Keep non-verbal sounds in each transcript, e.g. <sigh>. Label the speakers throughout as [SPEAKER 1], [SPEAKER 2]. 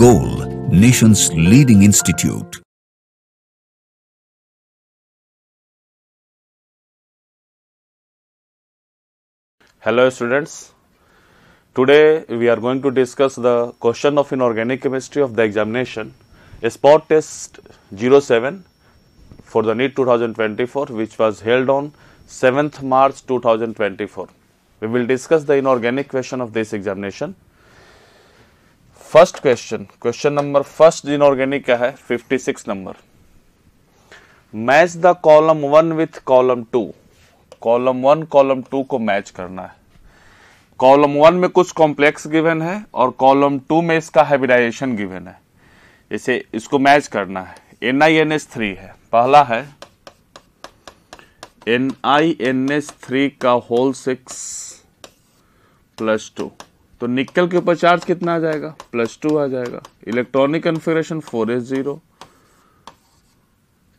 [SPEAKER 1] goal, nation's leading institute. Hello students, today we are going to discuss the question of inorganic chemistry of the examination, a spot test 07 for the NEET 2024 which was held on 7th March 2024. We will discuss the inorganic question of this examination. First question question number first organic का है 56 number match the column one with column two column one column two को मैच करना है column one में कुछ complex given है और कॉलम टू में इसका हैबिटाइजेशन गिवन है इसे इसको मैच करना है N I N S three है पहला है N I N S three का होल सिक्स प्लस टू तो निकल के ऊपर चार्ज कितना आ जाएगा प्लस टू आ जाएगा electronic configuration four S zero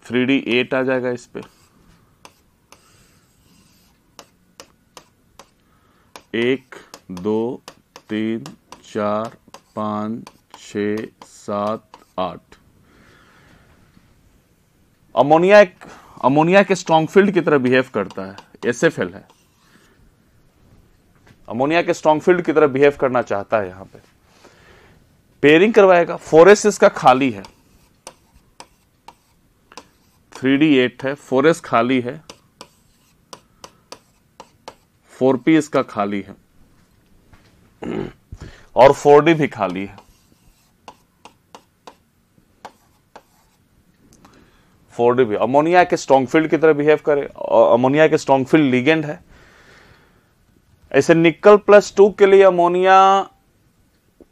[SPEAKER 1] three D eight आ जाएगा इस पर एक दो तीन चार पांच छ सात आठ अमोनिया एक अमोनिया के स्ट्रॉन्ग फील्ड की तरह बिहेव करता है एस एफ एल है अमोनिया के स्ट्रॉन्ग फील्ड की तरह बिहेव करना चाहता है यहां पे पेयरिंग करवाएगा फोरेस इसका खाली है थ्री डी एट है फोरेस खाली है फोर पी इसका खाली है और फोर डी भी खाली है फोर डी भी अमोनिया के स्ट्रॉन्ग फील्ड की तरह बिहेव करे और अमोनिया के स्ट्रॉन्ग फील्ड लीगेंड है ऐसे निकल प्लस टू के लिए अमोनिया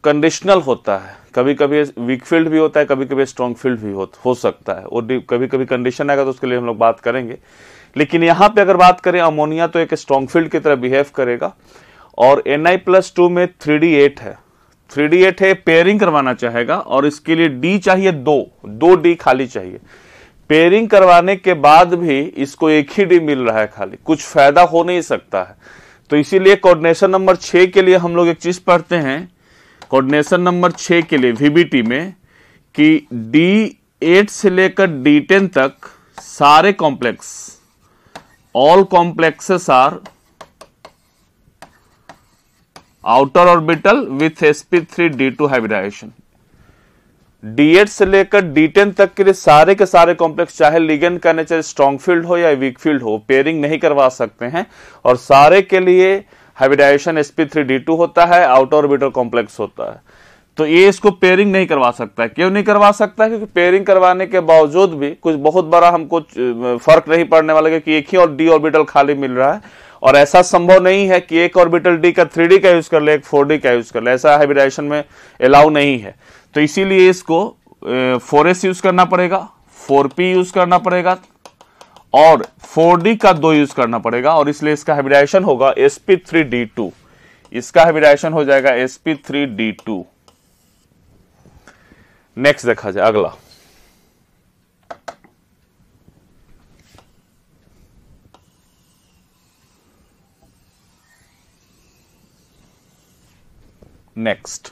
[SPEAKER 1] कंडीशनल होता है कभी कभी वीक फील्ड भी होता है कभी कभी स्ट्रॉन्ग फील्ड भी हो, हो सकता है और कभी कभी कंडीशन आएगा तो उसके लिए हम लोग बात करेंगे लेकिन यहां पे अगर बात करें अमोनिया तो एक स्ट्रॉन्ग फील्ड की तरह बिहेव करेगा और एन आई प्लस टू में थ्री डी एट है थ्री डी एट है पेयरिंग करवाना चाहेगा और इसके लिए डी चाहिए दो दो डी खाली चाहिए पेयरिंग करवाने के बाद भी इसको एक ही डी मिल रहा है खाली कुछ फायदा हो नहीं सकता है तो इसीलिए कोऑर्डिनेशन नंबर छह के लिए हम लोग एक चीज पढ़ते हैं कोऑर्डिनेशन नंबर छह के लिए वीबीटी में कि डी एट से लेकर डी टेन तक सारे complex all complexes are outer with SP three D two hybridization D से लेकर डी तक के लिए सारे के सारे कॉम्प्लेक्स चाहे लिगन का नेचर स्ट्रॉन्ग फील्ड हो या वीक फील्ड हो पेयरिंग नहीं करवा सकते हैं और सारे के लिए हाइब्रिडाइजेशन टू होता है आउटर ऑर्बिटर कॉम्प्लेक्स होता है तो ये इसको पेयरिंग नहीं करवा सकता है क्यों नहीं करवा सकता है क्योंकि पेयरिंग करवाने के बावजूद भी कुछ बहुत बड़ा हमको फर्क नहीं पड़ने वाला क्योंकि एक ही और डी ऑर्बिटल खाली मिल रहा है और ऐसा संभव नहीं है कि एक ऑर्बिटल डी का थ्री का यूज कर ले एक फोर का यूज कर ले ऐसा हाइब्रिडाइजेशन में अलाउ नहीं है तो इसीलिए इसको फोर एस यूज करना पड़ेगा फोर पी यूज करना पड़ेगा और फोर डी का दो यूज करना पड़ेगा और इसलिए इसका हाइब्रिडाइजेशन होगा एसपी थ्री डी टू इसका हाइब्रिडाइजेशन हो जाएगा SP three D two next देखा जाए अगला next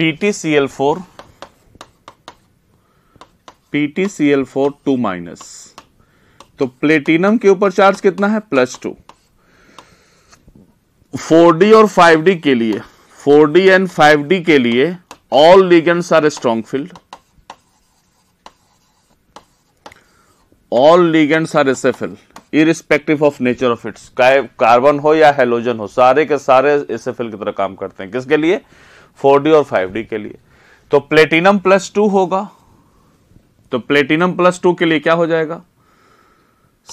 [SPEAKER 1] PTCl4 PTCl4 two minus तो प्लेटिनम के ऊपर चार्ज कितना है प्लस टू 4D और 5D के लिए 4D एंड 5D के लिए all ligands are strong field all ligands are SFL irrespective of nature of its carbon हो या हेलोजन हो सारे के सारे एसेफिल की तरह काम करते हैं किसके लिए फोर और फाइव के लिए तो प्लेटिनम प्लस टू होगा तो प्लेटिनम प्लस टू के लिए क्या हो जाएगा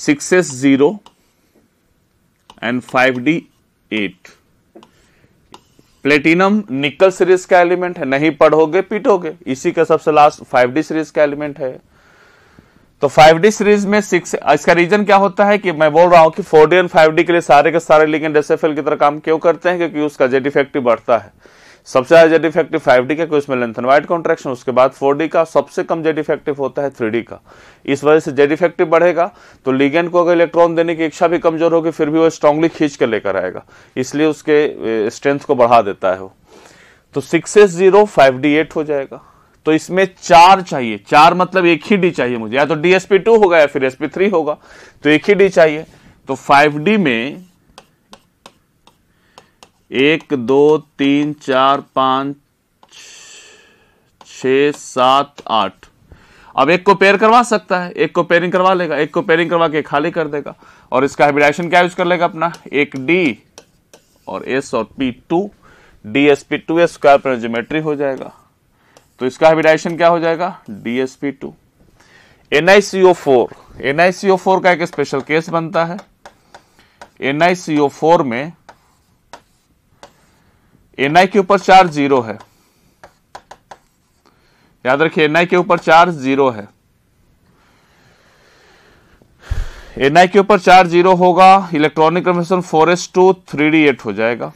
[SPEAKER 1] six S zero and five D eight platinum nickel series का एलिमेंट है नहीं पढ़ोगे पीटोगे इसी का सबसे लास्ट फाइव डी सीरीज का एलिमेंट है तो फाइव डी सीरीज में सिक्स इसका रीजन क्या होता है कि मैं बोल रहा हूं कि four D and five D के लिए सारे के सारे लिगेंड एसएफएल की तरह काम क्यों करते हैं क्योंकि उसका जेड इफेक्टिव बढ़ता है सबसे ज्यादा जेड इफेक्टिव फाइव डी का क्योंकि उसमें लेंथन वाइट कॉन्ट्रेक्शन उसके बाद फोर डी का सबसे कम जेड इफेक्टिव होता है थ्री डी का इस वजह से जेड इफेक्टिव बढ़ेगा तो लिगेंड को अगर इलेक्ट्रॉन देने की इच्छा भी कमजोर होगी फिर भी वो स्ट्रांगली खींच कर लेकर आएगा इसलिए उसके स्ट्रेंथ को बढ़ा देता है वो तो six S zero five D eight हो जाएगा तो इसमें चार चाहिए चार मतलब एक ही डी चाहिए मुझे या तो डीएसपी टू होगा या फिर एसपी थ्री होगा तो एक ही डी चाहिए तो फाइव डी में एक दो तीन चार पांच छ सात आठ अब एक को पेयर करवा सकता है एक को पेयरिंग करवा लेगा एक को पेयरिंग करवा के खाली कर देगा और इसका हाइब्रिडाइजेशन क्या यूज कर लेगा अपना एक डी और एस और P two D S P two S square पर जोमेट्री हो जाएगा तो इसका हाइब्रिडाइजेशन क्या हो जाएगा D S P two N I C O four N I C O four का एक स्पेशल केस बनता है N I C O four में एन के ऊपर चार्ज जीरो है याद रखिए एन के ऊपर चार्ज जीरो है एन के ऊपर चार्ज जीरो होगा electronic configuration four S two three D eight हो जाएगा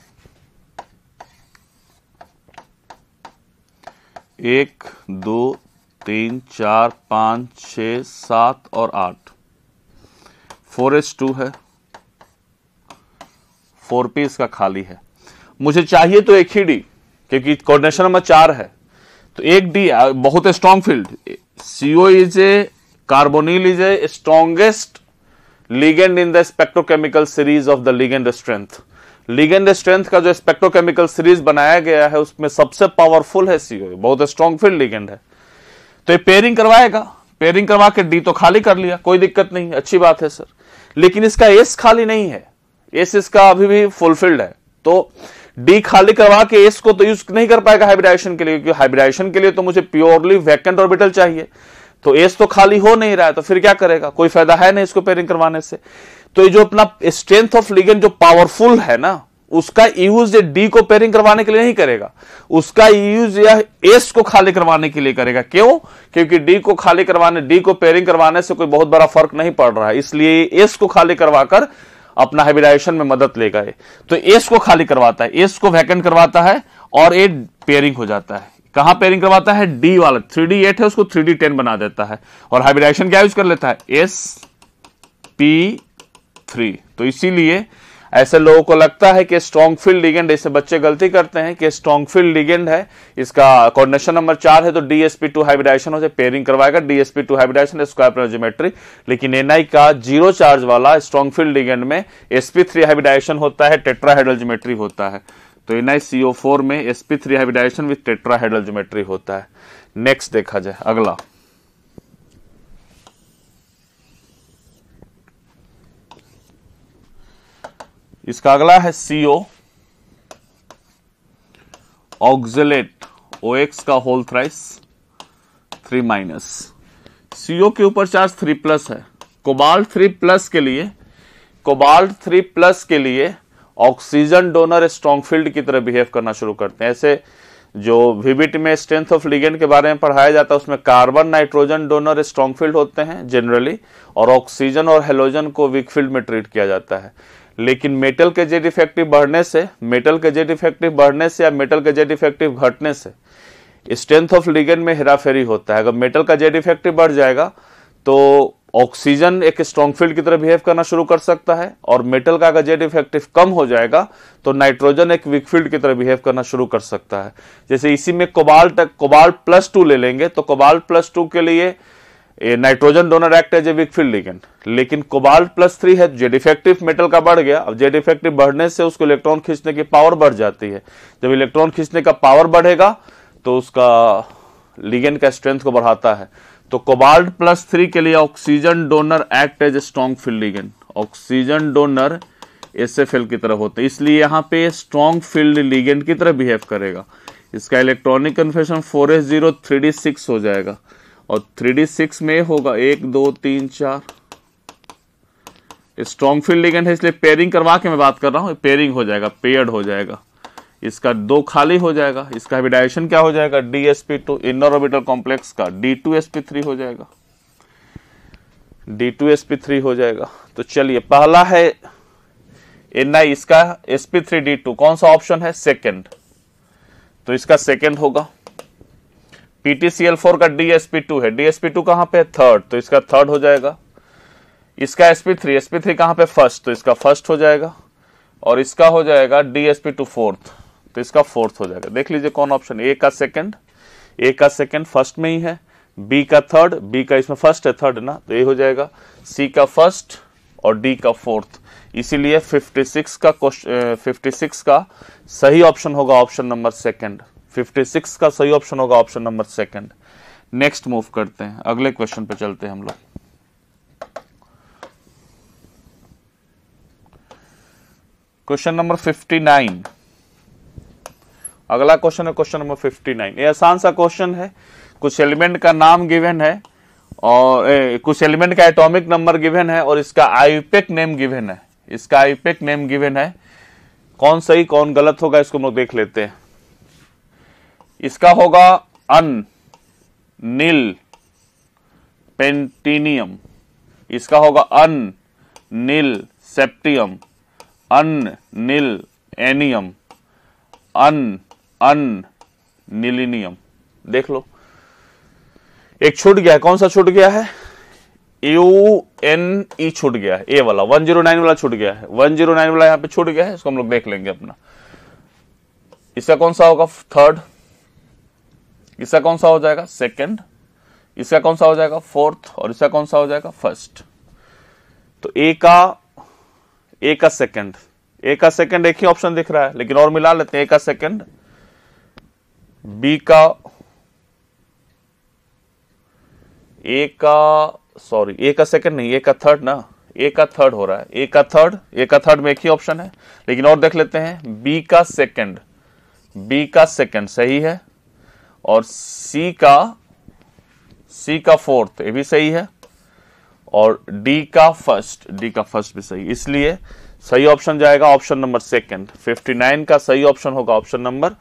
[SPEAKER 1] एक दो तीन चार पांच छ सात और आठ फोर एस टू है फोर पी इसका खाली है मुझे चाहिए तो एक ही डी क्योंकि कोऑर्डिनेशन नंबर चार है तो एक डी बहुत strong field CO is a carbonyl is a strongest ligand in the spectrochemical series of the ligand strength ligand strength का जो स्पेक्ट्रोकेमिकल सीरीज बनाया गया है उसमें सबसे पावरफुल है सीओ बहुत स्ट्रॉन्ग फील्ड लिगेंड है तो ये पेयरिंग करवाएगा पेयरिंग करवा के डी तो खाली कर लिया कोई दिक्कत नहीं अच्छी बात है सर लेकिन इसका एस खाली नहीं है एस इसका अभी भी फुलफिल्ड है तो डी खाली करवा के एस को तो यूज नहीं कर पाएगा हाइब्रिडाइजेशन के लिए क्योंकि हाइब्रिडाइजेशन के लिए तो मुझे प्योरली वैकेंट ऑर्बिटल चाहिए तो एस तो खाली हो नहीं रहा है तो फिर क्या करेगा कोई फायदा है नहीं इसको पेयरिंग करवाने से तो ये जो अपना स्ट्रेंथ ऑफ लिगेंड जो पावरफुल है ना उसका यूज डी को पेयरिंग करवाने के लिए नहीं करेगा उसका यूज यह एस को खाली करवाने के लिए करेगा क्यों क्योंकि डी को खाली करवाने डी को पेयरिंग करवाने से कोई बहुत बड़ा फर्क नहीं पड़ रहा है इसलिए एस को खाली करवाकर अपना हाइब्रिडाइजेशन में मदद ले गए तो एस को खाली करवाता है एस को वैकेंट करवाता है और ए पेयरिंग हो जाता है कहां पेयरिंग करवाता है डी वाला थ्री डी एट है उसको थ्री डी टेन बना देता है और हाइब्रिडाइजेशन क्या यूज कर लेता है एस पी थ्री तो इसीलिए ऐसे लोगों को लगता है कि स्ट्रॉन्ग फील्ड लिगेंड इससे बच्चे गलती करते हैं कि स्ट्रॉन्ग फील्ड लिगेंड है इसका कॉर्डिनेशन नंबर चार है तो डीएसपी टू हाइब्रिडाइशन हो जाए पेयरिंग करवाएगा डीएसपी टू हाइब्रिडाइशन स्क्वायर प्रोजोमेट्री लेकिन एनआई का जीरो चार्ज वाला स्ट्रॉन्ग फील्ड लिगेंड में एसपी थ्री हाइब्रिडाइशन होता है टेट्राहाइड्रल ज्योमेट्री होता है तो एनआई सीओ फोर में SP three hybridization with tetrahedral geometry होता है नेक्स्ट देखा जाए अगला इसका अगला है सीओ ऑक्जिलेट ओ एक्स का whole thrice three minus CO के ऊपर चार्ज थ्री प्लस है कोबाल्ट थ्री प्लस के लिए कोबाल्ट थ्री प्लस के लिए ऑक्सीजन डोनर स्ट्रॉन्ग फील्ड की तरह बिहेव करना शुरू करते हैं ऐसे जो विबिट में स्ट्रेंथ ऑफ लिगेंड के बारे में पढ़ाया जाता है उसमें carbon nitrogen donor strong field होते हैं जनरली और ऑक्सीजन और हेलोजन को वीक फील्ड में ट्रीट किया जाता है लेकिन मेटल के जेड इफेक्टिव बढ़ने से मेटल के जेड इफेक्टिव बढ़ने से या मेटल के जेड इफेक्टिव घटने से स्ट्रेंथ ऑफ लिगेंड में हेराफेरी होता है अगर मेटल का जेड इफेक्टिव बढ़ जाएगा तो ऑक्सीजन एक स्ट्रॉन्ग फील्ड की तरह बिहेव करना शुरू कर सकता है और मेटल का अगर जेड इफेक्टिव कम हो जाएगा तो नाइट्रोजन एक वीक फील्ड की तरह बिहेव करना शुरू कर सकता है जैसे इसी में कोबाल्ट कोबाल्ट प्लस टू ले लेंगे तो कोबाल्ट प्लस टू के लिए ये नाइट्रोजन डोनर एक्ट है जेविक फील्ड लिगेंड लेकिन कोबाल्ट प्लस थ्री है जेड इफेक्टिव मेटल का बढ़ गया अब जेड इफेक्टिव बढ़ने से उसको इलेक्ट्रॉन खींचने की पावर बढ़ जाती है जब इलेक्ट्रॉन खींचने का पावर बढ़ेगा तो उसका लिगेंड का स्ट्रेंथ को बढ़ाता है तो कोबाल्ट प्लस थ्री के लिए oxygen donor act as a strong field ligand oxygen donor S F L की तरफ होते इसलिए यहाँ पे स्ट्रॉन्ग फील्ड लिगेंड की तरफ बिहेव करेगा इसका electronic configuration four S zero three D six हो जाएगा और थ्री डी सिक्स में होगा एक दो तीन चार स्ट्रॉन्ग फील्ड लिगेंड है इसलिए पेयरिंग करवा के मैं बात कर रहा हूँ पेयरिंग हो जाएगा पेयर्ड हो जाएगा इसका दो खाली हो जाएगा इसका डायरेक्शन क्या हो जाएगा D S P two inner orbital complex का D two S P three हो जाएगा D two S P three हो जाएगा तो चलिए पहला है एन आई इसका S P three D two कौन सा ऑप्शन है सेकेंड तो इसका सेकेंड होगा पीटीसीएल फोर का डीएसपी टू है डीएसपी टू कहां पे थर्ड तो इसका थर्ड हो जाएगा इसका एसपी थ्री एसपी थ्री कहां पे फर्स्ट तो इसका फर्स्ट हो जाएगा और इसका हो जाएगा डीएसपी टू फोर्थ तो इसका फोर्थ हो जाएगा देख लीजिए कौन ऑप्शन ए का सेकंड ए का सेकंड फर्स्ट में ही है बी का थर्ड बी का इसमें फर्स्ट है थर्ड ना तो ए हो जाएगा सी का फर्स्ट और डी का फोर्थ इसीलिए 56 का क्वेश्चन 56 का सही ऑप्शन होगा ऑप्शन नंबर सेकंड 56 का सही ऑप्शन होगा option number second next move करते हैं अगले क्वेश्चन पे चलते हैं हम लोग क्वेश्चन नंबर 59 अगला क्वेश्चन है क्वेश्चन नंबर 59 ये आसान सा क्वेश्चन है कुछ एलिमेंट का नाम गिवन है और ए, कुछ एलिमेंट का एटॉमिक नंबर गिवन है और इसका आईपेक नेम गिवन है इसका आईपेक नेम गिवन है कौन सही कौन गलत होगा इसको हम लोग देख लेते हैं इसका होगा अन नील पेंटिनियम इसका होगा अन नील सेप्टियम अन नील एनियम अन अन नीलिनियम देख लो एक छूट गया है कौन सा छूट गया है यू एन ई छूट गया है ए वाला वन जीरो नाइन वाला छूट गया है वन जीरो नाइन वाला यहां पे छूट गया है इसको हम लोग देख लेंगे अपना इसका कौन सा होगा थर्ड इसका कौन सा हो जाएगा सेकंड इसका कौन सा हो जाएगा फोर्थ और इसका कौन सा हो जाएगा फर्स्ट तो ए का ए का सेकंड ए का सेकंड एक ही ऑप्शन दिख रहा है लेकिन और मिला लेते हैं ए का सेकंड बी का ए का सॉरी ए का सेकंड नहीं ए का थर्ड ना ए का थर्ड हो रहा है ए का थर्ड ए का थर्ड में एक ही ऑप्शन है लेकिन और देख लेते हैं बी का सेकंड बी का सेकंड सही है और सी का सी का फोर्थ ये भी सही है और डी का फर्स्ट डी का फर्स्ट भी सही इसलिए सही ऑप्शन जाएगा ऑप्शन नंबर सेकंड 59 का सही ऑप्शन होगा ऑप्शन नंबर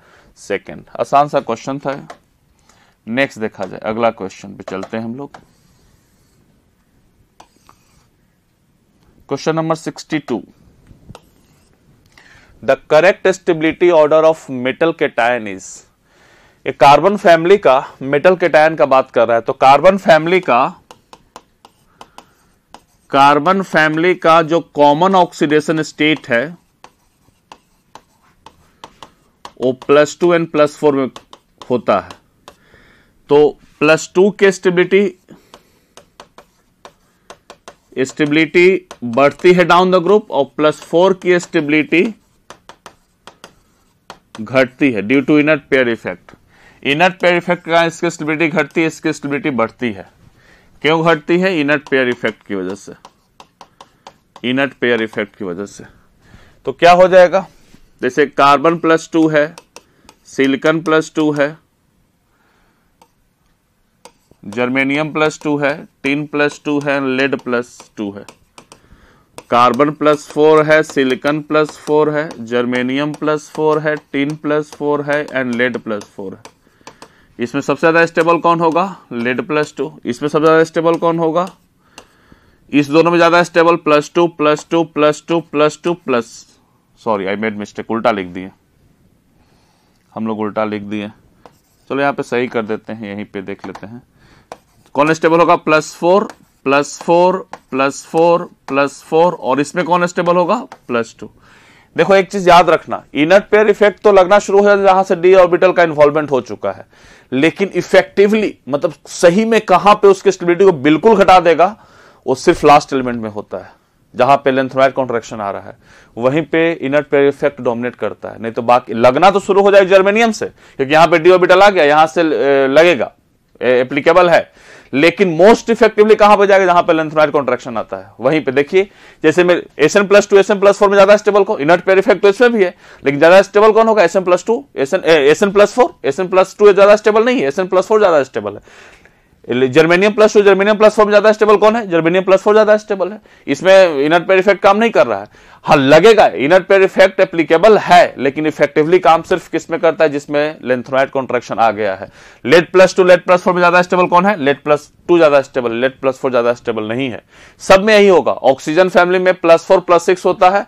[SPEAKER 1] सेकंड आसान सा क्वेश्चन था नेक्स्ट देखा जाए अगला क्वेश्चन पे चलते हैं हम लोग question number 62 the correct stability order of metal cation is ये कार्बन फैमिली का मेटल केटायन का बात कर रहा है तो कार्बन फैमिली का कार्बन फैमिली का जो कॉमन ऑक्सीडेशन स्टेट है वो plus two and plus four में होता है तो प्लस टू की स्टेबिलिटी स्टेबिलिटी बढ़ती है डाउन द ग्रुप और प्लस फोर की स्टेबिलिटी घटती है due to inert pair effect इनट pair effect का इसकी स्टेबिलिटी घटती है इसकी स्टेबिलिटी बढ़ती है क्यों घटती है इनट पेयर इफेक्ट की वजह से इनट पेयर इफेक्ट की वजह से तो क्या हो जाएगा जैसे कार्बन प्लस टू है सिलिकन प्लस टू है जर्मेनियम प्लस टू है टीन प्लस टू है लेड प्लस टू है कार्बन प्लस फोर है सिलिकन प्लस फोर है जर्मेनियम प्लस फोर है टीन प्लस फोर है एंड लेड प्लस फोर है इसमें सबसे ज़्यादा स्टेबल कौन होगा लेड प्लस टू इसमें सबसे ज़्यादा स्टेबल कौन होगा इस दोनों में ज़्यादा stable plus two plus two plus two plus two plus sorry I made mistake उल्टा लिख दिए हम लोग उल्टा लिख दिए चलो यहाँ पे सही कर देते हैं यहीं पे देख लेते हैं कौन स्टेबल होगा plus four plus four plus four plus four और इसमें कौन स्टेबल होगा प्लस टू देखो एक चीज याद रखना इनट पेयर इफेक्ट तो लगना शुरू हो जहां से डी ऑर्बिटल का इन्वॉल्वमेंट हो चुका है लेकिन इफेक्टिवली मतलब सही में कहां पे उसके स्टेबिलिटी को बिल्कुल घटा देगा वो सिर्फ लास्ट एलिमेंट में होता है जहां पे लेंथमायर कॉन्ट्रेक्शन आ रहा है वहीं पे इनर पे इफेक्ट डोमिनेट करता है नहीं तो बाकी लगना तो शुरू हो जाए जर्मेनियम से क्योंकि यहां पे डी आ गया यहां से लगेगा एप्लीकेबल है लेकिन मोस्ट इफेक्टिवली कहां पर जाएगा जहां पर लेंथ नॉइड कॉन्ट्रेक्शन आता है वहीं पे देखिए जैसे मेरे S N plus two S N plus four में ज्यादा स्टेबल कौन इनर्ट पेयर इफेक्ट तो इसमें भी है लेकिन ज्यादा स्टेबल कौन होगा S N plus two S N S N plus four S N plus two ज्यादा स्टेबल नहीं है एस एन प्लस फोर ज्यादा स्टेबल है germanium plus two germanium plus four में ज्यादा स्टेबल कौन है जर्मेनियम प्लस फोर ज्यादा स्टेबल है इसमें इनर पेयर इफेक्ट काम नहीं कर रहा है हाँ लगेगा इनर पेयर इफेक्ट एप्लीकेबल है लेकिन इफेक्टिवली काम सिर्फ किसमें करता है जिसमें लेंथ्रोइड कॉन्ट्रेक्शन आ गया है lead plus two lead plus four में ज्यादा स्टेबल कौन है लेट प्लस टू ज्यादा स्टेबल लेट प्लस फोर ज्यादा स्टेबल नहीं है सब में यही होगा ऑक्सीजन फैमिली में प्लस फोर प्लस सिक्स होता है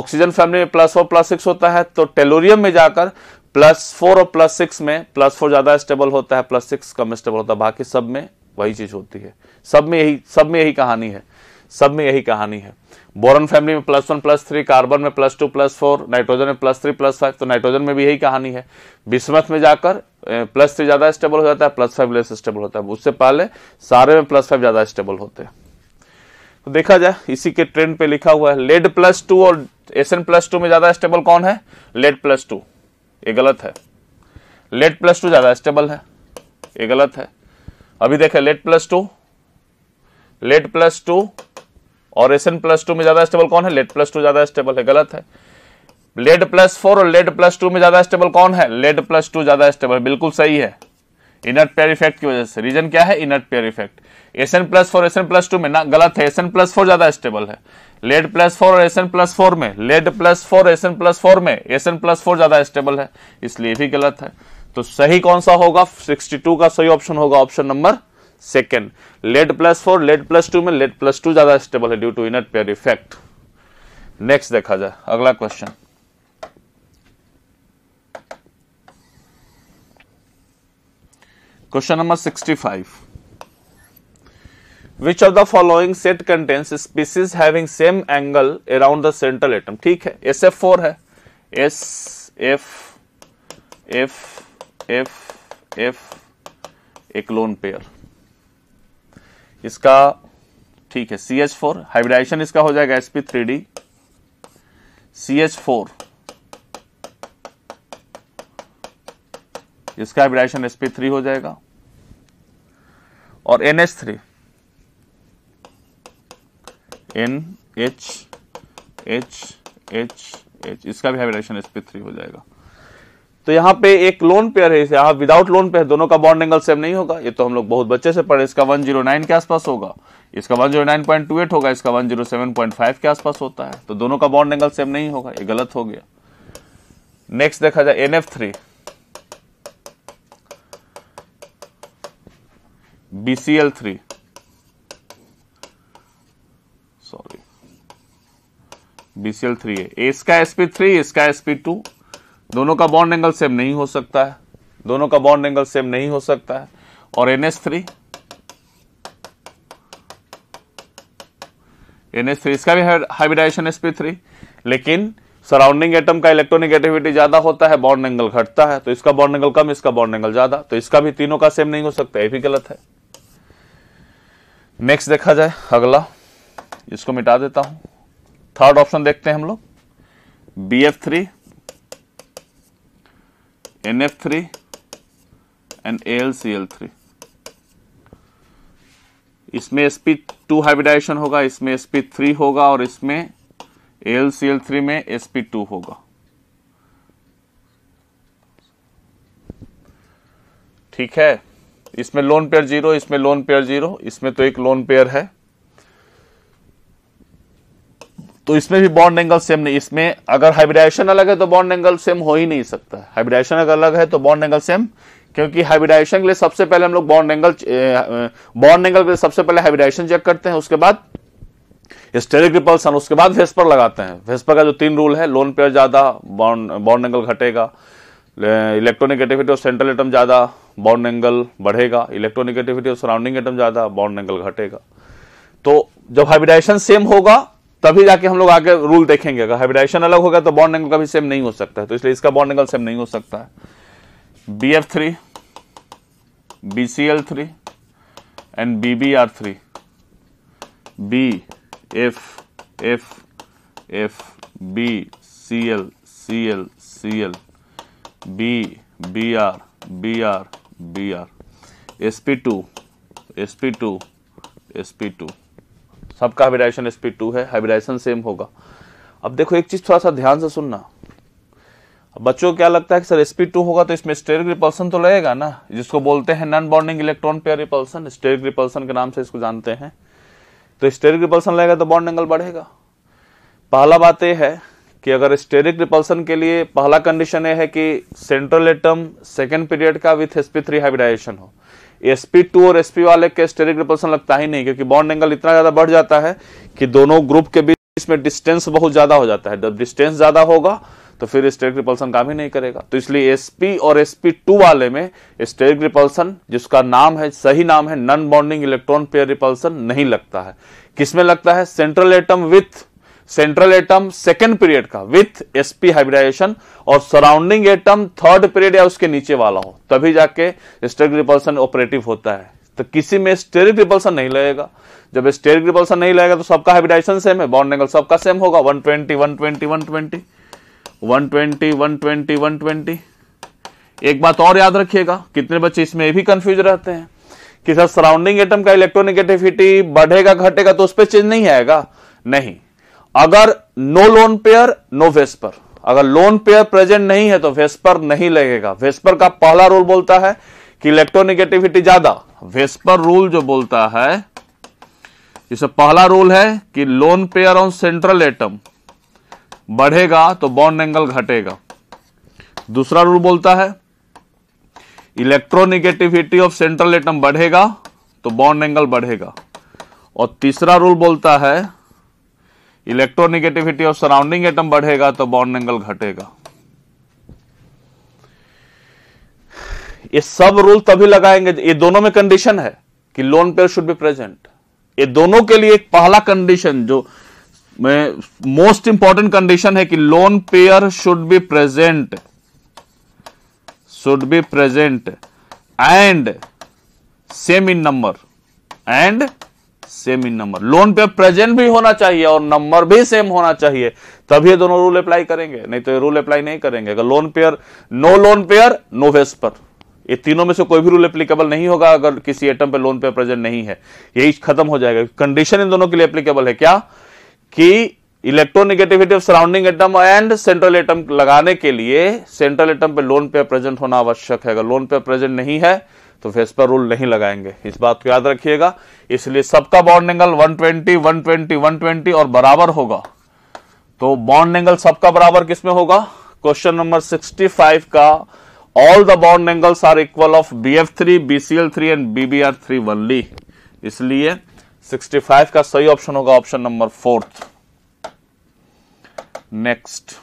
[SPEAKER 1] ऑक्सीजन फैमिली में प्लस फोर प्लस सिक्स होता है तो टेलोरियम में जाकर प्लस फोर और प्लस सिक्स में प्लस फोर ज़्यादा स्टेबल होता है प्लस सिक्स कम स्टेबल होता है बाकी सब में वही चीज़ होती है सब में यही सब में यही कहानी है सब में यही कहानी है बोरन फैमिली में plus one plus three carbon में plus two plus four nitrogen में प्लस थ्री प्लस फाइव तो नाइट्रोजन में भी यही कहानी है बिस्मत में जाकर प्लस थ्री ज़्यादा स्टेबल हो जाता है प्लस फाइव लेस स्टेबल होता है उससे पहले सारे में प्लस फाइव ज़्यादा स्टेबल होते हैं तो देखा जाए इसी के ट्रेंड पे लिखा हुआ है लेड प्लस टू और एस एन प्लस टू में ज़्यादा स्टेबल कौन है लेड प्लस टू ये गलत है लेट प्लस टू ज़्यादा स्टेबल है ये गलत है अभी देखें lead plus two lead plus two और एस एन प्लस टू में ज़्यादा स्टेबल कौन है लेट प्लस टू ज़्यादा स्टेबल है गलत है लेड प्लस फोर और लेड प्लस टू में ज़्यादा स्टेबल कौन है लेड प्लस टू ज़्यादा स्टेबल बिल्कुल सही है इनर्ट पेयर इफेक्ट की वजह से रीजन क्या है inert pair effect S N plus four S N plus two में ना गलत है एस एन प्लस फोर ज्यादा स्टेबल है लेड प्लस फोर और एस एन प्लस फोर में lead plus four S N plus four में एस एन प्लस फोर ज्यादा स्टेबल है इसलिए भी गलत है तो सही कौन सा होगा सिक्सटी टू का सही ऑप्शन होगा option number second lead plus four lead plus two में लेड प्लस टू ज्यादा स्टेबल है due to inert pair effect next देखा जाए अगला question number sixty five Which of the following set contains species having same angle around the central atom? ठीक है S F four है S F F F F एक lone pair इसका ठीक है सी एच फोर हाइब्रिडाइजेशन इसका हो जाएगा S P three D C H four इसका हाइब्रिडाइजेशन एस पी थ्री हो जाएगा N H three N H H H H इसका भी हाइब्रिडाइजेशन थ्री हो जाएगा तो यहाँ पे एक लोन पेयर है यहां विदाउट लोन पेयर दोनों का बॉन्ड एंगल सेम नहीं होगा ये तो हम लोग बहुत बच्चे से पढ़े इसका 109 के आसपास होगा इसका 109.28 होगा इसका 107.5 के आसपास होता है तो दोनों का बॉन्ड एंगल सेम नहीं होगा ये गलत हो गया नेक्स्ट देखा जाए N F three BCl3 sorry BCl3 है इसका sp3 इसका sp2 दोनों का बॉन्ड एंगल सेम नहीं हो सकता है दोनों का बॉन्ड एंगल सेम नहीं हो सकता है और NS3 NS3 इसका भी हाइब्रिडाइजेशन sp3 लेकिन सराउंडिंग एटम का इलेक्ट्रॉनिक ज्यादा होता है बॉन्ड एंगल घटता है तो इसका बॉन्ड एंगल कम इसका बॉन्ड एंगल ज्यादा तो इसका भी तीनों का सेम नहीं हो सकता ये भी गलत है नेक्स्ट देखा जाए अगला इसको मिटा देता हूं थर्ड ऑप्शन देखते हैं हम लोग B F three N F three and L C L three इसमें एसपी टू हाइब्रिडाइजेशन होगा इसमें एसपी थ्री होगा और इसमें एल सी एल थ्री में एस पी टू होगा ठीक है इसमें लोन पेयर जीरो इसमें लोन पेयर जीरो इसमें तो एक लोन पेयर है तो इसमें भी बॉन्ड एंगल सेम नहीं इसमें अगर हाइब्रिडाइजेशन अलग है तो बॉन्ड एंगल सेम हो ही नहीं सकता हाइब्रिडाइजेशन अगर अलग है तो बॉन्ड एंगल सेम क्योंकि हाइब्रिडाइजेशन के लिए सबसे पहले हम लोग बॉन्ड एंगल बॉन्ड एंगल के लिए सबसे पहले हाइब्रिडाइजेशन चेक करते हैं उसके बाद स्टेरिक रिपल्सन उसके बाद वेस्पर लगाते हैं वेस्पर का जो तीन रूल है लोन पेयर ज्यादा बॉन्ड बॉन्ड एंगल घटेगा इलेक्ट्रोनिक एटिविटी और सेंट्रल एटम ज्यादा बॉन्ड एंगल बढ़ेगा इलेक्ट्रोनिगेटिविटी और सराउंडिंग एटम ज़्यादा बॉन्ड एंगल घटेगा तो जब हाइब्रिडाइजेशन सेम होगा तभी जाके हम लोग आगे रूल देखेंगे अगर हाइब्रिडाइजेशन अलग होगा तो बॉन्ड एंगल भी सेम नहीं हो सकता है तो इसलिए इसका बॉन्ड एंगल सेम नहीं हो सकता है B F three B C L three and B B R three B F F F B C L C L C L B B R B R B R S P two S P two S P two सबका hybridization S P two है hybridization same होगा अब देखो एक चीज़ थोड़ा सा ध्यान से सुनना बच्चों को क्या लगता है कि सर एस पी टू होगा तो इसमें स्टेरिक रिपल्सन तो लगेगा ना जिसको बोलते हैं non bonding electron pair repulsion steric repulsion के नाम से इसको जानते हैं तो स्टेरिक रिपल्सन लगेगा तो बॉन्ड एंगल बढ़ेगा पहला बात तो यह है कि अगर स्टेरिक रिपल्सन के लिए पहला कंडीशन है कि सेंट्रल एटम सेकेंड पीरियड का विथ एसपी थ्री हाइब्रिडाइजेशन हो टू और एसपी वाले के स्टेरिक रिपल्सन लगता ही नहीं क्योंकि बॉन्ड एंगल इतना ज्यादा बढ़ जाता है कि दोनों ग्रुप के बीच इसमें डिस्टेंस बहुत ज्यादा हो जाता है जब डिस्टेंस ज्यादा होगा तो फिर स्टेरिक रिपल्सन काम ही नहीं करेगा तो इसलिए एसपी और एसपी टू वाले में स्टेरिक रिपल्सन जिसका नाम है सही नाम है non bonding electron pair repulsion नहीं लगता है किसमें लगता है central atom with central atom second period का विथ एसपी हाइब्रिडाइजेशन और सराउंडिंग एटम थर्ड पीरियड या उसके नीचे वाला हो तभी जाके स्टेरिक रिपल्सन ऑपरेटिव होता है तो किसी में स्टेरिक रिपल्सन नहीं लगेगा जब स्टेरिक रिपल्सन नहीं लगेगा तो सबका हाइब्रिडाइजेशन सेम है बॉन्ड एंगल सबका सेम होगा 120 120 120 120 120 120 एक बात और याद रखिएगा कितने बच्चे इसमें भी कंफ्यूज रहते हैं कि सर सराउंडिंग एटम का इलेक्ट्रोनिगेटिविटी बढ़ेगा घटेगा तो उस पर चेंज नहीं आएगा नहीं अगर no lone pair no VSEPR अगर लोन पेयर प्रेजेंट नहीं है तो वेस्पर नहीं लगेगा वेस्पर का पहला रूल बोलता है कि इलेक्ट्रोनिगेटिविटी ज्यादा वेस्पर रूल जो बोलता है इसे पहला रूल है कि lone pair on central atom बढ़ेगा तो बॉन्ड एंगल घटेगा दूसरा रूल बोलता है इलेक्ट्रोनिगेटिविटी ऑफ सेंट्रल एटम बढ़ेगा तो बॉन्ड एंगल बढ़ेगा और तीसरा रूल बोलता है इलेक्ट्रोनिगेटिविटी ऑफ सराउंडिंग एटम बढ़ेगा तो बॉन्ड एंगल घटेगा ये सब रूल तभी लगाएंगे ये दोनों में कंडीशन है कि lone pair should be present ये दोनों के लिए एक पहला कंडीशन जो मैं मोस्ट इंपॉर्टेंट कंडीशन है कि lone pair should be present should be present and same in number and same in number lone pair present भी होना चाहिए और नंबर भी सेम होना चाहिए तभी ये दोनों रूल अप्लाई करेंगे नहीं तो ये रूल अप्लाई नहीं करेंगे अगर lone pair no lone pair no VSEPR ये तीनों में से कोई भी रूल एप्लीकेबल नहीं होगा अगर किसी एटम पे लोन पे प्रेजेंट नहीं है यही खत्म हो जाएगा कंडीशन इन दोनों के लिए एप्लीकेबल है क्या कि electronegativity of surrounding atom and central atom लगाने के लिए सेंट्रल एटम पे लोन पे प्रेजेंट होना आवश्यक है अगर लोन पे प्रेजेंट नहीं है तो पर रूल नहीं लगाएंगे इस बात को याद रखिएगा इसलिए सबका बॉन्ड एंगल 120, 120, 120 और बराबर होगा तो बॉन्ड एंगल सबका बराबर किसमें होगा क्वेश्चन नंबर 65 का all the bond angles are equal of B F three B C L three and BBR three only इसलिए 65 का सही ऑप्शन होगा option number fourth next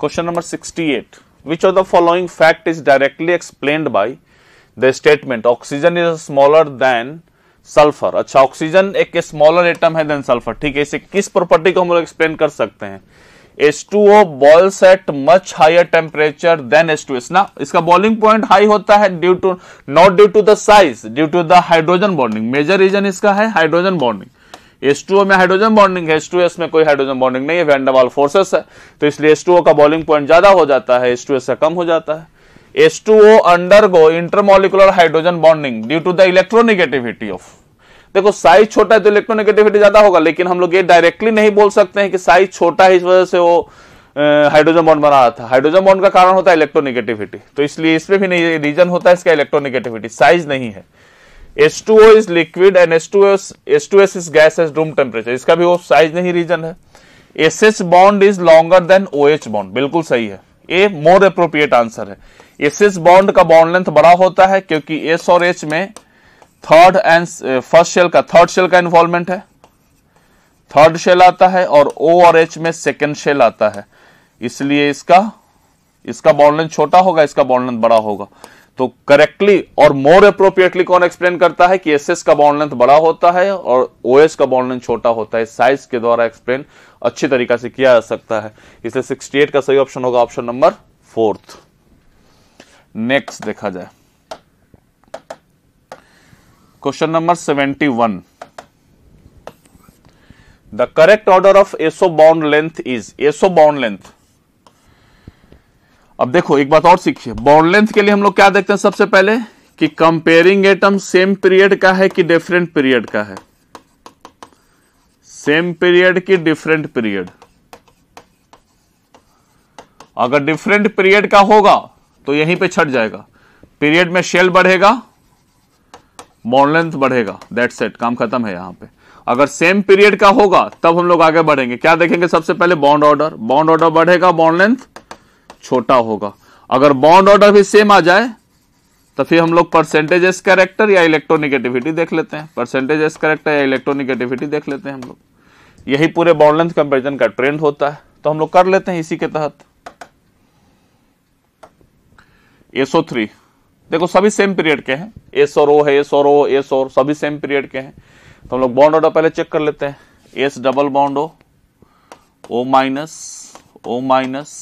[SPEAKER 1] question number 68 which of the following fact is directly explained by the statement oxygen is smaller than sulphur अच्छा oxygen एक smaller atom है than sulphur ठीक है इसे किस प्रॉपर्टी को हम लोग एक्सप्लेन कर सकते हैं S two O boils at much higher temperature than S two S ना इसका बॉलिंग पॉइंट हाई होता है due to not due to the size due to the hydrogen bonding major reason इसका है हाइड्रोजन बॉन्डिंग H2O में hydrogen bonding है S में कोई हाइड्रोजन बॉन्डिंग नहीं है वेंडावाल फोर्सेस है तो इसलिए H2O का बॉलिंग पॉइंट ज्यादा हो जाता है एस से कम हो जाता है undergo intermolecular hydrogen bonding due to the electronegativity of देखो साइज छोटा है तो इलेक्ट्रोनिगेटिविटी ज्यादा होगा लेकिन हम लोग ये डायरेक्टली नहीं बोल सकते हैं कि साइज छोटा है इस वजह से वो हाइड्रोजन बॉन्ड बना रहा था हाइड्रोजन बॉन्ड का कारण होता है इलेक्ट्रोनिगेटिविटी तो इसलिए इसमें भी नहीं रीजन होता है इसका इलेक्ट्रोनिगेटिविटी साइज नहीं है H2O is liquid and H2S, H2S is gas at room temperature. इसका भी वो साइज नहीं रीजन है S S bond is longer than O H bond बिल्कुल सही है ये मोर अप्रोप्रिएट आंसर है एस एस बॉन्ड का बॉन्ड लेंथ बड़ा होता है क्योंकि एस और एच में थर्ड एंड फर्स्ट शेल का थर्ड शेल का इन्वॉल्वमेंट है थर्ड शेल आता है और ओ और एच में सेकेंड शेल आता है इसलिए इसका इसका बॉन्ड लेंथ छोटा होगा इसका बॉन्ड लेंथ बड़ा होगा तो करेक्टली और मोर अप्रोप्रिएटली कौन एक्सप्लेन करता है कि एस एस का बॉन्ड लेंथ बड़ा होता है और ओ एस का बॉन्ड लेंथ छोटा होता है साइज के द्वारा एक्सप्लेन अच्छी तरीका से किया जा सकता है इसलिए एट का सही ऑप्शन होगा ऑप्शन नंबर फोर्थ नेक्स्ट देखा जाए question number seventy one the correct order of SO bond length is SO bond length अब देखो एक बात और सीखिए बॉन्ड लेंथ के लिए हम लोग क्या देखते हैं सबसे पहले कि कंपेयरिंग एटम सेम पीरियड का है कि डिफरेंट पीरियड का है सेम पीरियड की डिफरेंट पीरियड अगर डिफरेंट पीरियड का होगा तो यहीं पे छट जाएगा पीरियड में शेल बढ़ेगा बॉन्ड लेंथ बढ़ेगा दैट सेट काम खत्म है यहां पे अगर सेम पीरियड का होगा तब हम लोग आगे बढ़ेंगे क्या देखेंगे सबसे पहले बॉन्ड ऑर्डर बॉन्ड ऑर्डर बढ़ेगा बॉन्ड लेंथ छोटा होगा अगर बॉन्ड ऑर्डर भी सेम आ जाए तो फिर हम लोग परसेंटेज एस कैरेक्टर या इलेक्ट्रोनिगेटिविटी देख लेते हैं परसेंटेज एस कैरेक्टर या इलेक्ट्रोनिगेटिविटी देख लेते हैं हम लोग यही पूरे बॉन्ड लेंथ कंपेरिजन का ट्रेंड होता है तो हम लोग कर लेते हैं इसी के तहत एसओ थ्री देखो सभी सेम पीरियड के हैं एस और ओ है एस और ओ एस और सभी सेम पीरियड के हैं तो हम लोग बॉन्ड ऑर्डर पहले चेक कर लेते हैं S double bond O O minus O minus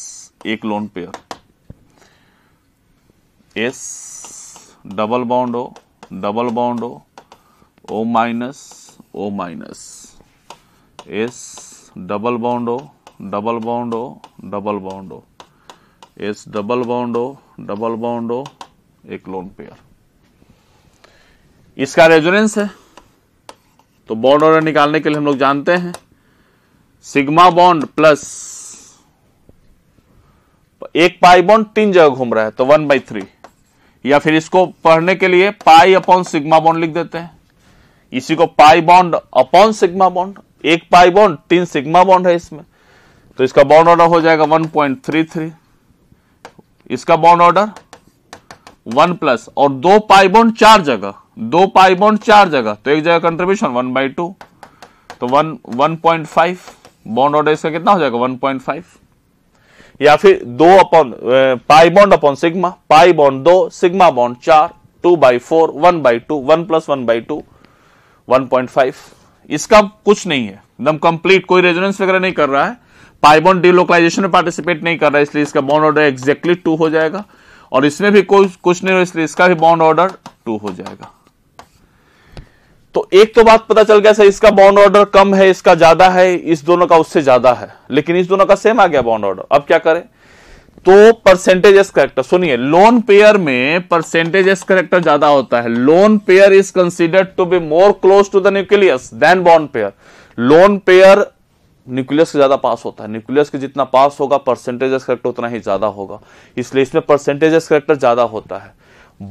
[SPEAKER 1] एक lone pair S double bond O double bond O O minus O minus S double bond O double bond O double bond O S double bond O double bond O एक lone pair इसका resonance है तो bond order निकालने के लिए हम लोग जानते हैं सिग्मा बॉन्ड प्लस एक पाई बॉन्ड तीन जगह घूम रहा है तो वन बाई थ्री या फिर इसको पढ़ने के लिए पाई अपॉन सिग्मा बॉन्ड लिख देते हैं इसी को pi bond upon sigma bond एक पाई बॉन्ड तीन सिग्मा बॉन्ड है इसमें तो इसका बॉन्ड ऑर्डर हो जाएगा 1.33 इसका बॉन्ड ऑर्डर वन प्लस और दो पाई बॉन्ड चार जगह दो पाई बॉन्ड चार जगह तो एक जगह कंट्रीब्यूशन वन बाई टू तो one one point five bond order इसका कितना हो जाएगा वन पॉइंट फाइव या फिर दो upon pi bond upon sigma pi bond दो सिग्मा बॉन्ड चार two by four one by two one plus one by two one point five इसका कुछ नहीं है एकदम कंप्लीट कोई रेजोनेंस वगैरह नहीं कर रहा है बॉन्ड डिलोकलाइजेशन में पार्टिसिपेट नहीं कर रहा है इसलिए इसका बॉन्ड ऑर्डर एग्जैक्टली टू हो जाएगा और इसमें भी कोई कुछ नहीं हो इसलिए इसका भी बॉन्ड ऑर्डर टू हो जाएगा तो एक तो बात पता चल गया सर इसका बॉन्ड ऑर्डर कम है इसका ज्यादा है इस दोनों का उससे ज्यादा है लेकिन इस दोनों का सेम आ गया बॉन्ड ऑर्डर अब क्या करें तो परसेंटेज एस करेक्टर सुनिए लोन पेयर में परसेंटेज एस करेक्टर ज्यादा होता है lone pair is considered to be more close to the nucleus than bond pair lone pair nucleus से ज्यादा पास होता है न्यूक्लियस के जितना पास होगा परसेंटेज एस करेक्टर उतना ही ज्यादा होगा इसलिए इसमें परसेंटेज एस करेक्टर ज्यादा होता है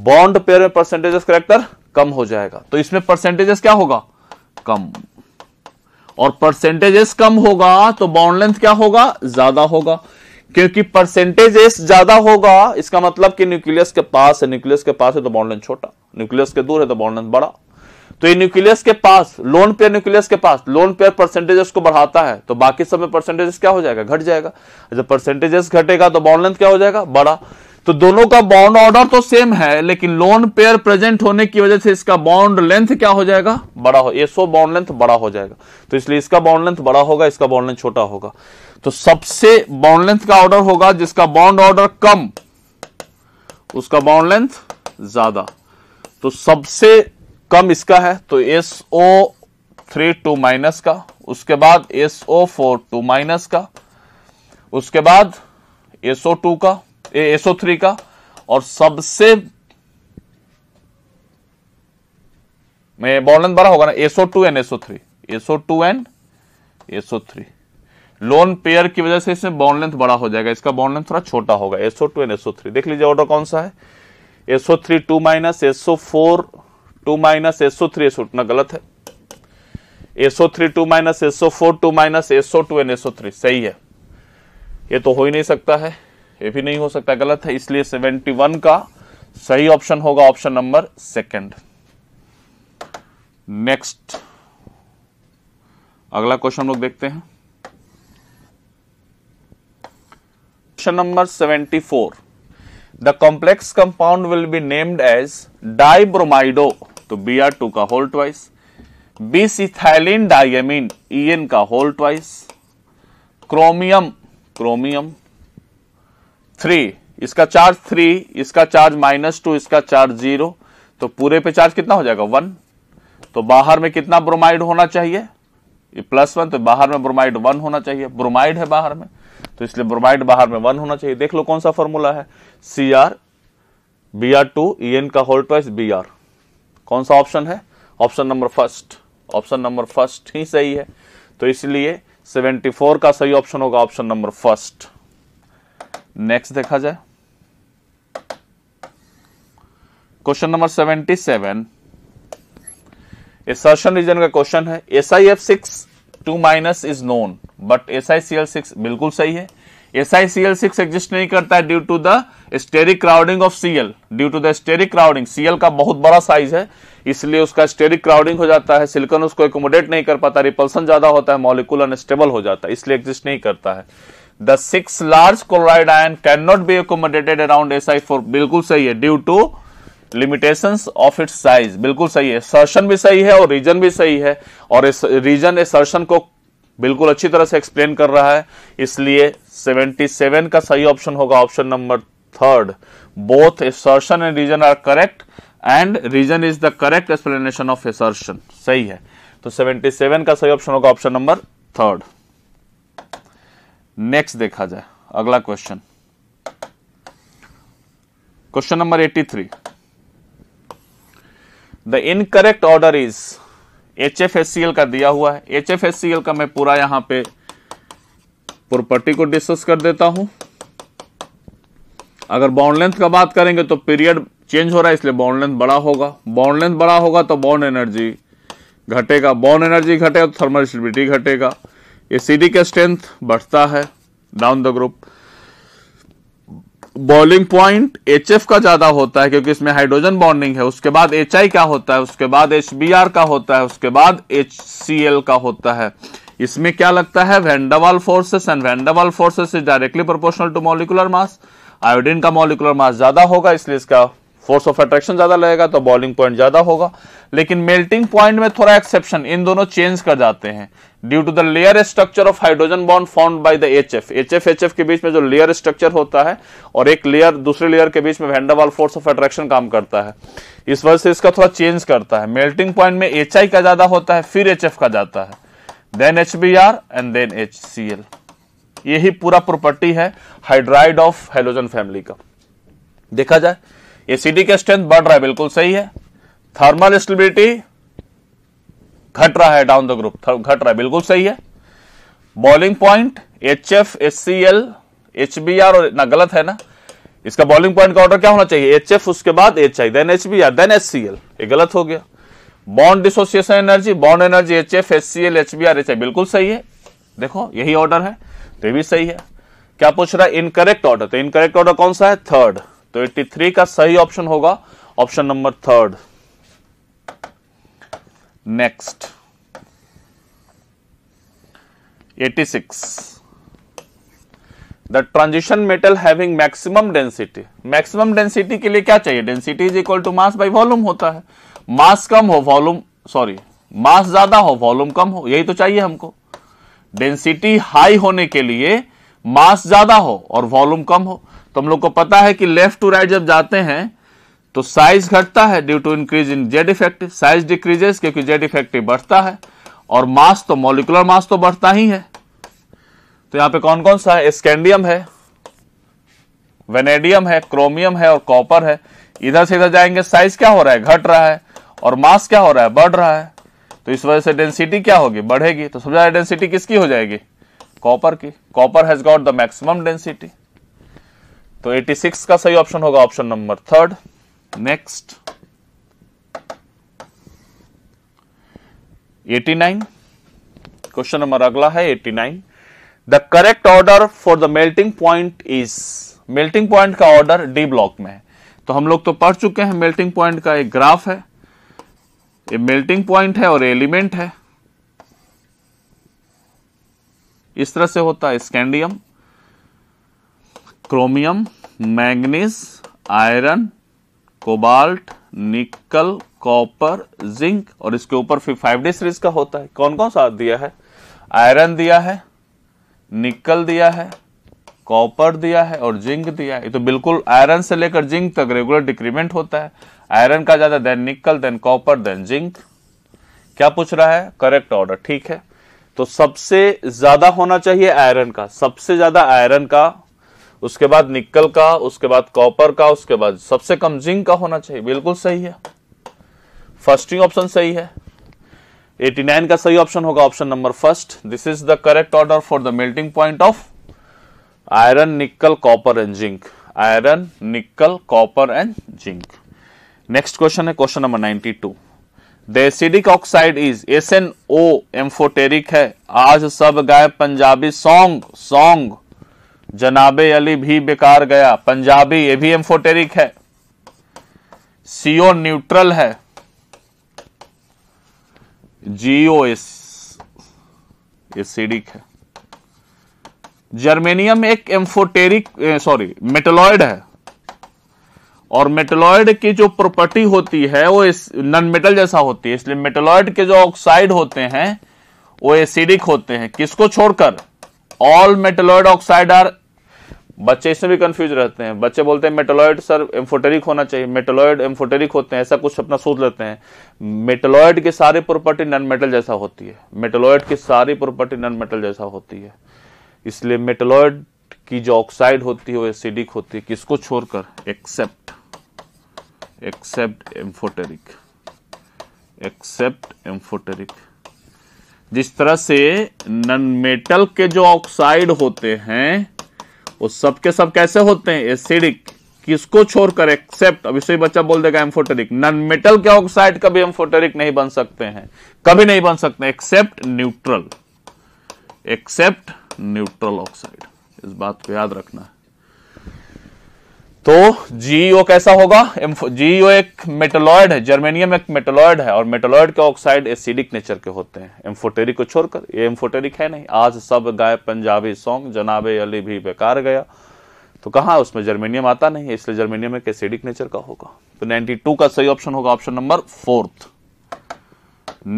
[SPEAKER 1] बॉन्ड पेयर में परसेंटेज एस करेक्टर कम हो जाएगा तो इसमें परसेंटेजेस क्या होगा कम और परसेंटेजेस कम होगा तो बॉन्ड लेंथ क्या होगा ज्यादा होगा क्योंकि परसेंटेजेस ज्यादा होगा इसका मतलब कि न्यूक्लियस के पास है न्यूक्लियस के पास है तो बाउंड लेंथ छोटा न्यूक्लियस के दूर है तो बाउंड लेंथ बड़ा तो ये न्यूक्लियस के पास लोन पेयर न्यूक्लियस के पास लोन पेयर परसेंटेजेस को बढ़ाता है तो बाकी सब में परसेंटेजेस क्या हो जाएगा घट जाएगा जब परसेंटेजेस घटेगा तो बाउंड लेंथ क्या हो जाएगा बड़ा तो दोनों का बॉन्ड ऑर्डर तो सेम है लेकिन लोन पेयर प्रेजेंट होने की वजह से इसका बॉन्ड लेंथ क्या हो जाएगा बड़ा हो एसओ बॉन्ड लेंथ बड़ा हो जाएगा तो इसलिए इसका बॉन्ड लेंथ बड़ा होगा इसका बॉन्ड लेंथ छोटा होगा तो सबसे बॉन्ड लेंथ का ऑर्डर होगा जिसका बॉन्ड ऑर्डर कम उसका बॉन्ड लेंथ ज्यादा तो सबसे कम इसका है तो S O three two minus का उसके बाद S O four two minus का उसके बाद एसओ टू का एसओ थ्री का और सबसे में बॉन्डन बड़ा होगा ना SO two and SO three SO two and SO three lone pair की वजह से इसमें बॉन्ड लेंथ बड़ा हो जाएगा इसका बॉन्ड लेंथ थोड़ा छोटा होगा SO two and SO three देख लीजिए ऑर्डर कौन सा है SO three two minus SO four two minus SO three SO इतना गलत है SO three two minus SO four two minus SO two and SO three सही है ये तो हो ही नहीं सकता है ये भी नहीं हो सकता गलत है इसलिए 71 का सही ऑप्शन होगा ऑप्शन नंबर सेकंड नेक्स्ट अगला क्वेश्चन लोग देखते हैं question number 74 the complex compound will be named as dibromido तो बी आर टू का whole twice bisethylene diamine N का whole twice chromium chromium three इसका चार्ज थ्री इसका चार्ज माइनस टू इसका चार्ज जीरो तो पूरे पे चार्ज कितना हो जाएगा वन तो बाहर में कितना ब्रोमाइड होना चाहिए प्लस वन तो बाहर में ब्रोमाइड वन होना चाहिए ब्रोमाइड है बाहर में तो इसलिए ब्रोमाइड बाहर में वन होना चाहिए देख लो कौन सा फॉर्मूला है C R B R two E N का होल ट्वाइस बी आर कौन सा ऑप्शन है option number first option number first ही सही है तो इसलिए फोर का सही ऑप्शन होगा ऑप्शन नंबर फर्स्ट नेक्स्ट देखा जाए question number seventy seven assertion reason का क्वेश्चन है S I F six two minus is known but S I C L six बिल्कुल सही है S I C L six exist नहीं करता है due to the steric crowding of CL due to the steric crowding CL का बहुत बड़ा size है इसलिए उसका स्टेरिक क्राउडिंग हो जाता है सिलिकॉन उसको एकोमोडेट नहीं कर पाता रिपल्सन ज्यादा होता है मॉलिकुल अनस्टेबल हो जाता है इसलिए एग्जिस्ट नहीं करता है the six large chloride ion can not be accommodated around S I four बिल्कुल सही है due to limitation of its size बिल्कुल सही है सर्शन भी सही है और रीजन भी सही है और इस रीजन सर्शन को बिल्कुल अच्छी तरह से एक्सप्लेन कर रहा है इसलिए 77 का सही ऑप्शन होगा option number third both assertion and reason are correct and reason is the correct explanation of assertion सही है तो 77 का सही ऑप्शन होगा ऑप्शन नंबर थर्ड नेक्स्ट देखा जाए अगला question question number 83 the incorrect order is H F S C L का दिया हुआ है H F S C L का मैं पूरा यहां पे प्रॉपर्टी को डिस्कस कर देता हूं अगर बाउंड लेंथ का बात करेंगे तो पीरियड चेंज हो रहा है इसलिए बाउंड लेंथ बड़ा होगा बाउंड लेंथ बड़ा होगा तो बाउंड एनर्जी घटेगा बाउंड एनर्जी घटेगा तो थर्मल स्टेबिलिटी घटेगा एसीडी का स्ट्रेंथ बढ़ता है down the group boiling point H F का ज्यादा होता है क्योंकि इसमें हाइड्रोजन बॉन्डिंग है उसके बाद एच आई का होता है उसके बाद एच बी आर का होता है उसके बाद एच सी एल का होता है इसमें क्या लगता है van der Waals forces and van der Waals forces is directly proportional to molecular mass iodine का मॉलिकुलर मास ज्यादा होगा इसलिए इसका फोर्स ऑफ अट्रैक्शन ज्यादा लगेगा तो बॉलिंग पॉइंट ज्यादा होगा लेकिन मेल्टिंग पॉइंट में थोड़ा एक्सेप्शन इन दोनों चेंज कर जाते हैं due to the layer structure of hydrogen bond found by the H F H F H F के बीच में जो लेयर स्ट्रक्चर होता है और एक लेयर दूसरे लेयर के बीच में वेंडावाल फोर्स ऑफ अट्रैक्शन काम करता है इस वजह से इसका थोड़ा चेंज करता है मेल्टिंग पॉइंट में एच आई का ज्यादा होता है फिर एच एफ का जाता है then H B R and then H C L यही पूरा प्रॉपर्टी है हाइड्राइड ऑफ हाइड्रोजन फैमिली का देखा जाए एसिडी का स्ट्रेंथ बढ़ रहा है बिल्कुल सही है थर्मल स्टेबिलिटी घट रहा है डाउन द ग्रुप घट रहा है बिल्कुल सही है boiling point H F S C L H B R और ना गलत है ना इसका बॉलिंग पॉइंट का ऑर्डर क्या होना चाहिए एच एफ उसके बाद H I then H B R then S C L ये गलत हो गया bond dissociation energy bond energy H F S C L H B R H I बिल्कुल सही है देखो यही ऑर्डर है तो ये भी सही है क्या पूछ रहा है इनकरेक्ट ऑर्डर तो इनकरेक्ट ऑर्डर कौन सा है थर्ड तो 83 का सही ऑप्शन होगा option number third next 86 the transition metal having maximum density maximum density के लिए क्या चाहिए density is equal to mass by volume होता है मास कम हो वॉल्यूम सॉरी मास ज्यादा हो वॉल्यूम कम हो यही तो चाहिए हमको डेंसिटी हाई होने के लिए मास ज्यादा हो और वॉल्यूम कम हो तो हम लोग को पता है कि लेफ्ट टू राइट जब जाते हैं तो साइज घटता है due to increase in Z effective size decreases क्योंकि जेड इफेक्टिव बढ़ता है और मास तो मॉलिकुलर मास तो बढ़ता ही है तो यहां पे कौन कौन सा है स्कैंडियम है वेनेडियम है क्रोमियम है और कॉपर है इधर से इधर जाएंगे साइज क्या हो रहा है घट रहा है और मास क्या हो रहा है बढ़ रहा है तो इस वजह से डेंसिटी क्या होगी बढ़ेगी तो समझा डेंसिटी किसकी हो जाएगी कॉपर की copper has got the maximum density तो 86 का सही ऑप्शन होगा option number third next 89 question number अगला है 89 the correct order for the melting point is melting point का ऑर्डर डी ब्लॉक में है तो हम लोग तो पढ़ चुके हैं मेल्टिंग पॉइंट का एक ग्राफ है ये मेल्टिंग पॉइंट है और एलिमेंट है इस तरह से होता है scandium chromium manganese iron cobalt nickel copper zinc और इसके ऊपर फिर फाइव डी सीरीज का होता है कौन कौन सा दिया है आयरन दिया है निकल दिया है कॉपर दिया है और जिंक दिया है तो बिल्कुल आयरन से लेकर जिंक तक रेगुलर डिक्रीमेंट होता है आयरन का ज्यादा देन निकल देन कॉपर देन जिंक क्या पूछ रहा है करेक्ट ऑर्डर ठीक है तो सबसे ज्यादा होना चाहिए आयरन का सबसे ज्यादा आयरन का उसके बाद निकल का उसके बाद कॉपर का उसके बाद सबसे कम जिंक का होना चाहिए बिल्कुल सही है फर्स्टिंग ऑप्शन सही है 89 का सही ऑप्शन होगा option number first this is the correct order for the melting point of iron nickel copper and zinc iron nickel copper and zinc next question है question number 92 the acidic oxide is S N O amphoteric है आज सब गाय Punjabi song song जनाबे अली भी बेकार गया पंजाबी ये भी एम्फोटेरिक है सीओ न्यूट्रल है जीओ एस एसिडिक है जर्मेनियम एक एम्फोटेरिक सॉरी मेटलॉइड है और मेटेलॉइड की जो प्रॉपर्टी होती है वो इस नन मेटल जैसा होती है इसलिए मेटेलॉइड के जो ऑक्साइड होते हैं वो एसिडिक होते हैं किसको छोड़कर ऑल मेटेलॉइड ऑक्साइड आर बच्चे इसमें भी कंफ्यूज रहते हैं बच्चे बोलते हैं मेटेलॉइड सर एम्फोटेरिक होना चाहिए मेटेलॉइड एम्फोटेरिक होते हैं ऐसा कुछ अपना सोच लेते हैं मेटेलॉइड की सारी प्रॉपर्टी नॉन मेटल जैसा होती है मेटेलॉइड की सारी प्रॉपर्टी नॉन मेटल जैसा होती है इसलिए मेटेलॉइड की जो ऑक्साइड होती है वो एसिडिक होती है किसको छोड़कर except except amphoteric except amphoteric जिस तरह से नन मेटल के जो ऑक्साइड होते हैं वो सब के सब कैसे होते हैं एसिडिक किसको छोड़कर एक्सेप्ट अभी सही बच्चा बोल देगा एम्फोटेरिक नन मेटल के ऑक्साइड कभी एम्फोटेरिक नहीं बन सकते हैं कभी नहीं बन सकते except neutral except neutral oxide इस बात को याद रखना है तो जीईओ e कैसा होगा जीईओ e एक मेटोलॉयड है जर्मेनियम एक मेटोलॉयड है और मेटोलॉयड के ऑक्साइड एसिडिक नेचर के होते हैं एम्फोटेरिक को छोड़कर ये एम्फोटेरिक है नहीं आज सब गाय पंजाबी सॉन्ग जनाबे अली भी बेकार गया तो कहा उसमें जर्मेनियम आता नहीं इसलिए जर्मेनियम एक एसिडिक नेचर का होगा तो नाइनटी का सही ऑप्शन होगा ऑप्शन नंबर फोर्थ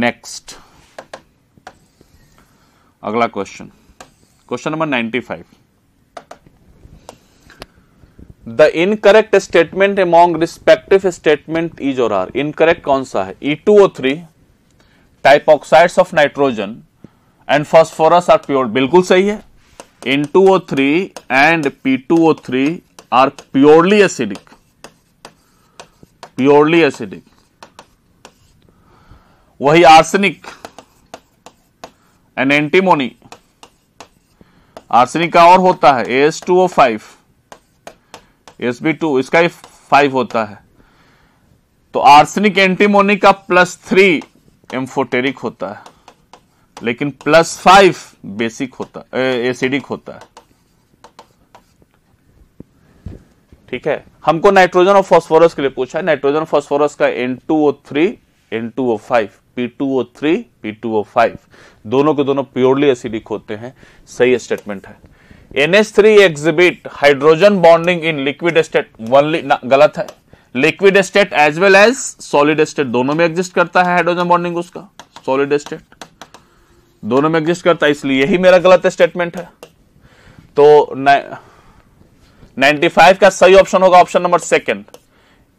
[SPEAKER 1] नेक्स्ट अगला question question number 95 the incorrect statement among respective statement is और आर इनकरेक्ट कौन सा है E two O three type oxides of nitrogen and phosphorus are pure बिल्कुल सही है N two O three and P two O three are purely acidic purely acidic वही arsenic and antimony arsenic का और होता है S two O five S B to इसका five होता है तो आर्सनिक एंटीमोनी का प्लस थ्री एम्फोटेरिक होता है लेकिन प्लस फाइव बेसिक होता ए, एसिडिक होता है ठीक है हमको नाइट्रोजन और फास्फोरस के लिए पूछा है नाइट्रोजन फास्फोरस का N2O3 N2O5 P2O3 P2O5 दोनों के दोनों प्योरली एसिडिक होते हैं सही स्टेटमेंट है three exhibit hydrogen bonding in liquid state one गलत है liquid state as well as solid state दोनों में एग्जिस्ट करता है हाइड्रोजन बॉन्डिंग उसका सॉलिड स्टेट दोनों में एग्जिस्ट करता है इसलिए यही मेरा गलत स्टेटमेंट है तो नाइनटी फाइव का सही ऑप्शन होगा ऑप्शन नंबर सेकेंड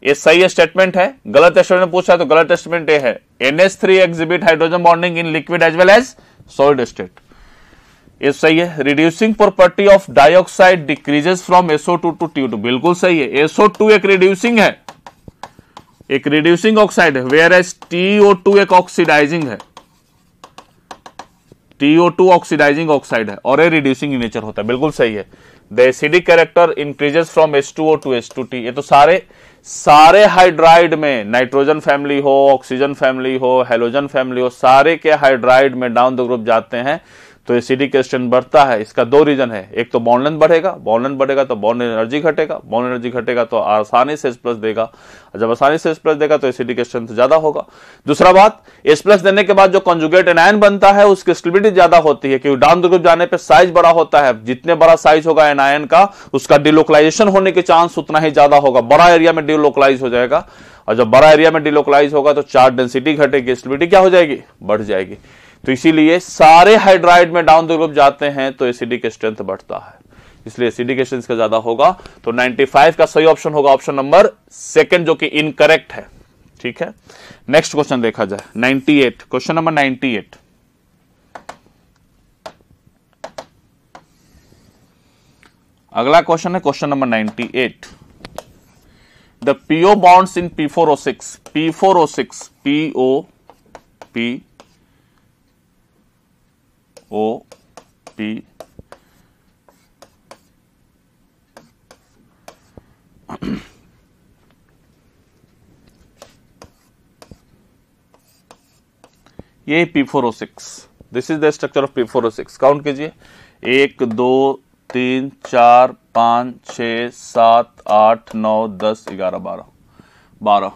[SPEAKER 1] ये सही स्टेटमेंट है गलत स्टेटमेंट पूछा तो गलत स्टेटमेंट ये है NS three exhibit hydrogen bonding in liquid as well as solid state ये सही है reducing property of dioxide decreases from SO two to two बिल्कुल सही है एसओ टू एक रिड्यूसिंग है एक रिड्यूसिंग ऑक्साइड है वेयर एज टू एक ऑक्सीडाइजिंग है टू ऑक्सीडाइजिंग ऑक्साइड है और ये रिड्यूसिंग नेचर होता है बिल्कुल सही है the acidic character increases from S two O two two S T ये तो सारे सारे हाइड्राइड में नाइट्रोजन फैमिली हो ऑक्सीजन फैमिली हो हेलोजन फैमिली हो सारे के हाइड्राइड में डाउन द ग्रुप जाते हैं तो एसिडिक स्ट्रेंथ बढ़ता है इसका दो रीजन है एक तो बॉन्डलन बढ़ेगा बॉन्डलन बढ़ेगा तो बॉन्ड एनर्जी घटेगा बॉन्ड एनर्जी घटेगा तो आसानी से एस प्लस देगा जब आसानी से एस प्लस देगा तो एसिडिक स्ट्रेंथ ज्यादा होगा दूसरा बात एस प्लस देने के बाद जो कॉन्जुगेट एनायन बनता है उसकी स्टेबिलिटी ज्यादा होती है क्योंकि डाउन ग्रुप जाने पर साइज बड़ा होता है जितने बड़ा साइज होगा एनायन का उसका डिलोकलाइजेशन होने के चांस उतना ही ज्यादा होगा बड़ा एरिया में डिलोकलाइज हो जाएगा और जब बड़ा एरिया में डिलोकलाइज होगा तो चार्ज डेंसिटी घटेगी स्टेबिलिटी क्या हो जाएगी बढ़ जाएगी तो इसीलिए सारे हाइड्राइड में डाउन द ग्रुप जाते हैं तो एसिडिक स्ट्रेंथ बढ़ता है इसलिए के स्ट्रेंथ का ज्यादा होगा तो 95 का सही ऑप्शन होगा ऑप्शन नंबर सेकंड जो कि इनकरेक्ट है ठीक है नेक्स्ट क्वेश्चन देखा जाए 98 क्वेश्चन नंबर 98 अगला क्वेश्चन है question number 98 the PO bonds in P P four O six P4O6 P PO P O P <clears throat> ये P4O6 this is the structure of P4O6 count कीजिए एक दो तीन चार पाँच छ सात आठ नौ दस ग्यारह बारह बारह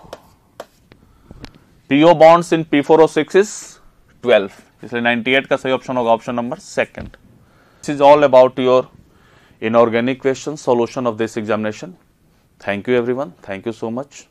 [SPEAKER 1] PO bonds in P four O six is twelve इसलिए 98 का सही ऑप्शन होगा option number second this is all about your inorganic question solution of this examination thank you everyone thank you so much